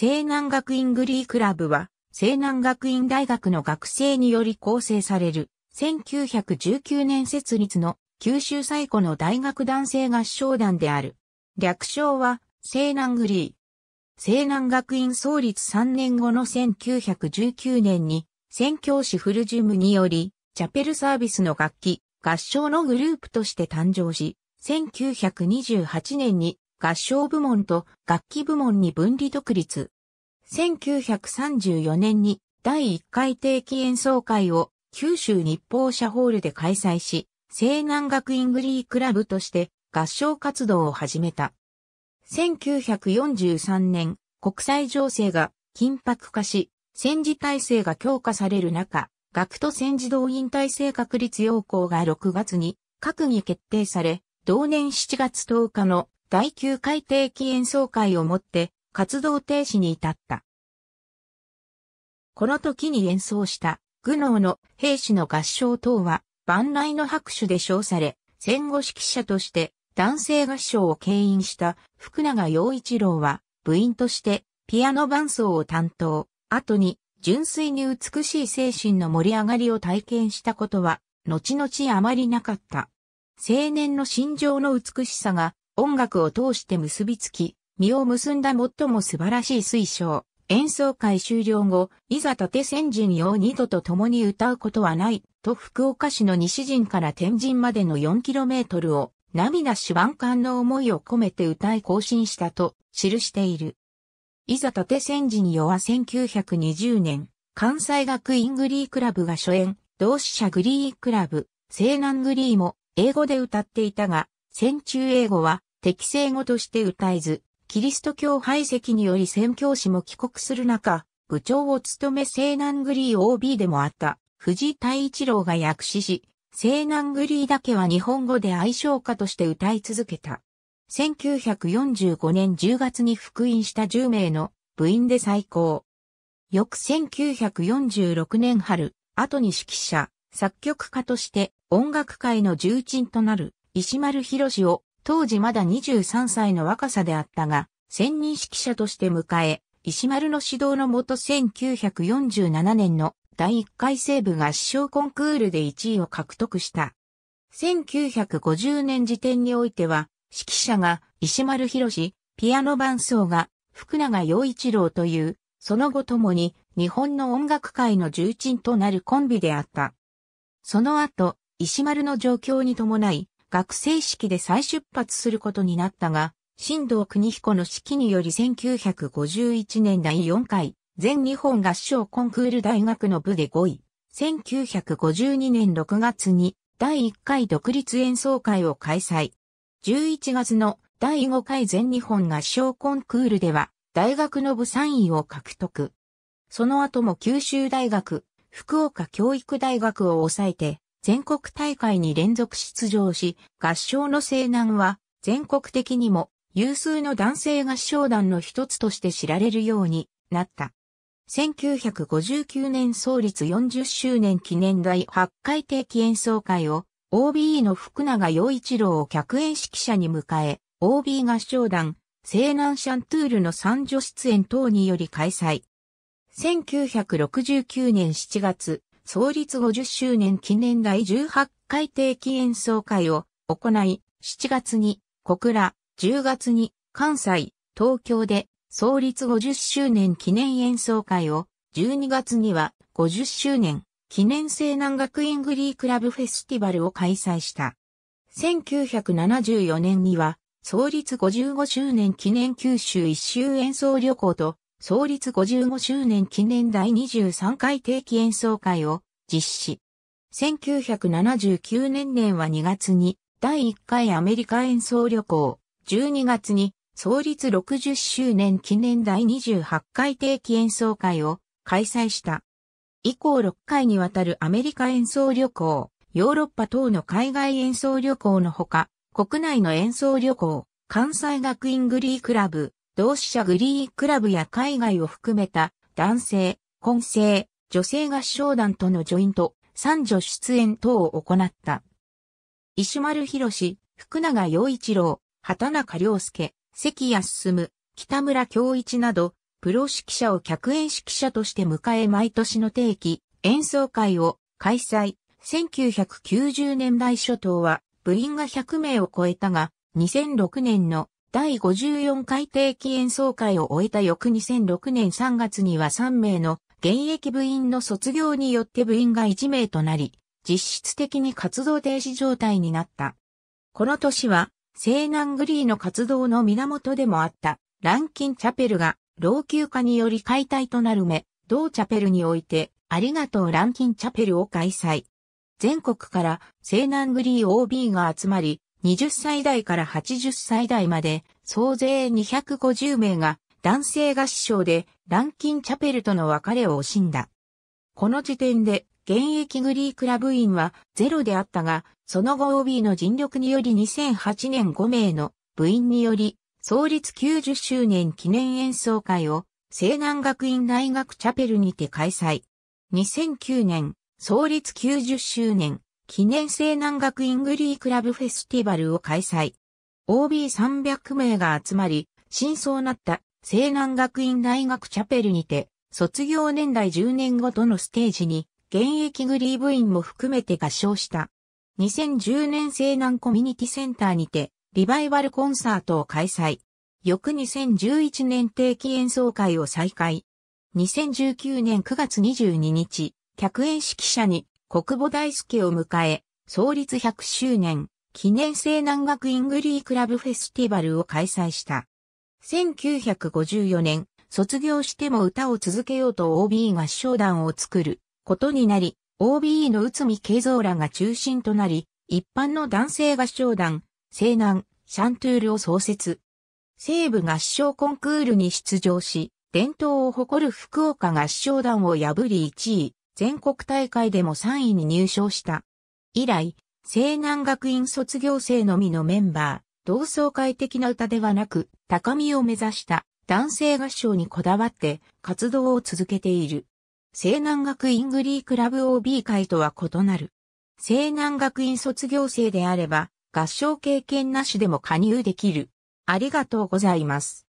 西南学院グリークラブは、西南学院大学の学生により構成される、1919年設立の九州最古の大学男性合唱団である。略称は、西南グリー。西南学院創立3年後の1919年に、宣教師フルジムにより、チャペルサービスの楽器、合唱のグループとして誕生し、1928年に合唱部門と楽器部門に分離独立。1934年に第1回定期演奏会を九州日報社ホールで開催し、西南学院グリークラブとして合唱活動を始めた。1943年、国際情勢が緊迫化し、戦時体制が強化される中、学徒戦時動員体制確立要項が6月に閣議決定され、同年7月10日の第9回定期演奏会をもって活動停止に至った。この時に演奏したグノーの兵士の合唱等は万来の拍手で称され、戦後指揮者として男性合唱を牽引した福永陽一郎は部員としてピアノ伴奏を担当、後に純粋に美しい精神の盛り上がりを体験したことは、後々あまりなかった。青年の心情の美しさが音楽を通して結びつき、身を結んだ最も素晴らしい水晶。演奏会終了後、いざ縦線人陣用二度と共に歌うことはない、と福岡市の西陣から天神までの 4km を、涙し万感の思いを込めて歌い更新したと記している。いざ縦線人陣用は1920年、関西学院グリークラブが初演、同志社グリークラブ、西南グリーも英語で歌っていたが、戦中英語は適正語として歌えず、キリスト教排斥により宣教師も帰国する中、部長を務め西南グリー OB でもあった藤井太一郎が訳詞し、西南グリーだけは日本語で愛称歌として歌い続けた。1945年10月に復員した10名の部員で最高。翌1946年春、後に指揮者、作曲家として音楽界の重鎮となる石丸博を当時まだ23歳の若さであったが、専任指揮者として迎え、石丸の指導のもと1947年の第1回西部合唱コンクールで1位を獲得した。1950年時点においては、指揮者が石丸博ピアノ伴奏が福永陽一郎という、その後ともに日本の音楽界の重鎮となるコンビであった。その後、石丸の状況に伴い、学生式で再出発することになったが、新藤邦彦の指揮により1951年第4回全日本合唱コンクール大学の部で5位、1952年6月に第1回独立演奏会を開催。11月の第5回全日本合唱コンクールでは大学の部3位を獲得。その後も九州大学、福岡教育大学を抑えて全国大会に連続出場し、合唱の西南は全国的にも有数の男性合唱団の一つとして知られるようになった。1959年創立40周年記念第8回定期演奏会を OBE の福永洋一郎を客演指揮者に迎え、OB 合唱団、西南シャントゥールの三女出演等により開催。1969年7月、創立50周年記念第18回定期演奏会を行い、7月に小倉、10月に関西、東京で創立50周年記念演奏会を、12月には50周年記念西南学院グリークラブフェスティバルを開催した。1974年には創立55周年記念九州一周演奏旅行と創立55周年記念第23回定期演奏会を実施。1979年年は2月に第1回アメリカ演奏旅行、12月に創立60周年記念第28回定期演奏会を開催した。以降6回にわたるアメリカ演奏旅行、ヨーロッパ等の海外演奏旅行のほか、国内の演奏旅行、関西学院グリークラブ、同志社グリークラブや海外を含めた男性、混成、女性合唱団とのジョイント、三女出演等を行った。石丸博士、福永陽一郎、畑中良介、関谷進、北村京一など、プロ指揮者を客演指揮者として迎え毎年の定期、演奏会を開催。1990年代初頭は部員が100名を超えたが、2006年の第54回定期演奏会を終えた翌2006年3月には3名の現役部員の卒業によって部員が1名となり、実質的に活動停止状態になった。この年は、西南グリーの活動の源でもあった、ランキンチャペルが老朽化により解体となるめ、同チャペルにおいて、ありがとうランキンチャペルを開催。全国から西南グリー OB が集まり、20歳代から80歳代まで総勢250名が男性合唱でランキン・チャペルとの別れを惜しんだ。この時点で現役グリークラブ員はゼロであったが、その後 OB の尽力により2008年5名の部員により創立90周年記念演奏会を西南学院大学チャペルにて開催。2009年創立90周年記念西南学院グリークラブフェスティバルを開催。OB300 名が集まり、真相なった西南学院大学チャペルにて、卒業年代10年ごとのステージに、現役グリー部員も含めて合唱した。2010年西南コミュニティセンターにて、リバイバルコンサートを開催。翌2011年定期演奏会を再開。2019年9月22日、客演指揮者に国母大輔を迎え、創立100周年、記念西南学院グリークラブフェスティバルを開催した。1954年、卒業しても歌を続けようと OB 合唱団を作ることになり、OB の内海慶三らが中心となり、一般の男性合唱団、西南、シャントゥールを創設。西部合唱コンクールに出場し、伝統を誇る福岡合唱団を破り1位、全国大会でも3位に入賞した。以来、西南学院卒業生のみのメンバー、同窓会的な歌ではなく、高みを目指した男性合唱にこだわって活動を続けている。西南学院グリークラブ OB 会とは異なる。西南学院卒業生であれば、合唱経験なしでも加入できる。ありがとうございます。